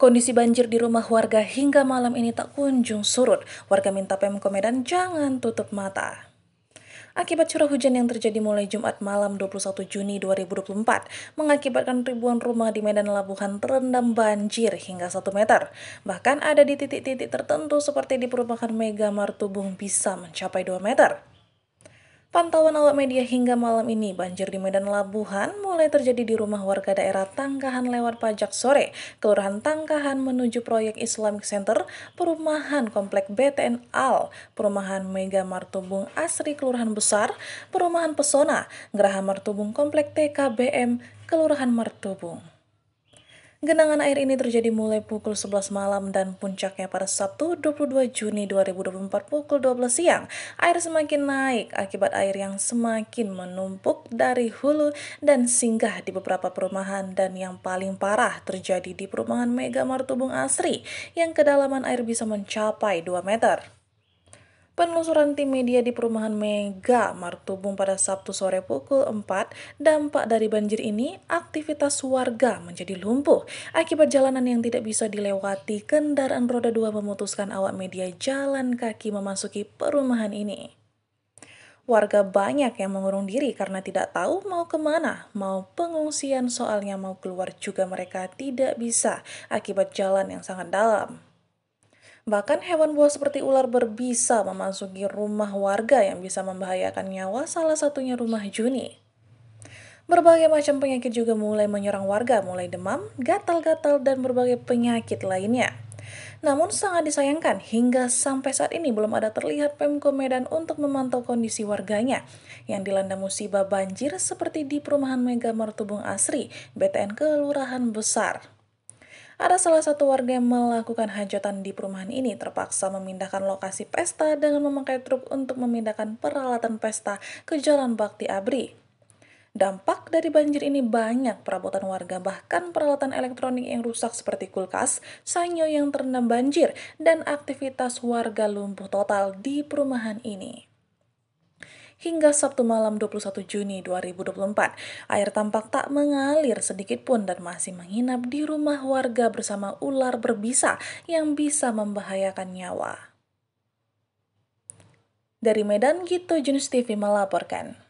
Kondisi banjir di rumah warga hingga malam ini tak kunjung surut. Warga minta Pemko Medan jangan tutup mata. Akibat curah hujan yang terjadi mulai Jumat malam 21 Juni 2024 mengakibatkan ribuan rumah di Medan Labuhan terendam banjir hingga 1 meter. Bahkan ada di titik-titik tertentu seperti di perumahan Mega Martubung bisa mencapai 2 meter. Pantauan awak media hingga malam ini, banjir di Medan Labuhan mulai terjadi di rumah warga daerah Tangkahan lewat pajak sore, Kelurahan Tangkahan menuju proyek Islamic Center, perumahan Komplek BTN Al, perumahan Mega Martubung Asri Kelurahan Besar, perumahan Pesona, Geraha Martubung Komplek TKBM, Kelurahan Martubung. Genangan air ini terjadi mulai pukul 11 malam dan puncaknya pada Sabtu 22 Juni 2024 pukul 12 siang. Air semakin naik akibat air yang semakin menumpuk dari hulu dan singgah di beberapa perumahan dan yang paling parah terjadi di perumahan Mega Martubung Asri yang kedalaman air bisa mencapai 2 meter. Penelusuran tim media di perumahan Mega Martubung pada Sabtu sore pukul 4, dampak dari banjir ini aktivitas warga menjadi lumpuh. Akibat jalanan yang tidak bisa dilewati, kendaraan roda dua memutuskan awak media jalan kaki memasuki perumahan ini. Warga banyak yang mengurung diri karena tidak tahu mau kemana, mau pengungsian soalnya mau keluar juga mereka tidak bisa akibat jalan yang sangat dalam. Bahkan hewan buas seperti ular berbisa memasuki rumah warga yang bisa membahayakan nyawa salah satunya rumah Juni. Berbagai macam penyakit juga mulai menyerang warga, mulai demam, gatal-gatal, dan berbagai penyakit lainnya. Namun sangat disayangkan, hingga sampai saat ini belum ada terlihat Pemko Medan untuk memantau kondisi warganya yang dilanda musibah banjir seperti di perumahan Mega Martubung Asri, BTN Kelurahan Besar ada salah satu warga yang melakukan hajatan di perumahan ini terpaksa memindahkan lokasi pesta dengan memakai truk untuk memindahkan peralatan pesta ke Jalan Bakti Abri. Dampak dari banjir ini banyak perabotan warga bahkan peralatan elektronik yang rusak seperti kulkas, sanyo yang terendam banjir, dan aktivitas warga lumpuh total di perumahan ini hingga Sabtu malam 21 Juni 2024. Air tampak tak mengalir sedikit pun dan masih menginap di rumah warga bersama ular berbisa yang bisa membahayakan nyawa. Dari Medan, Gito Junus TV melaporkan.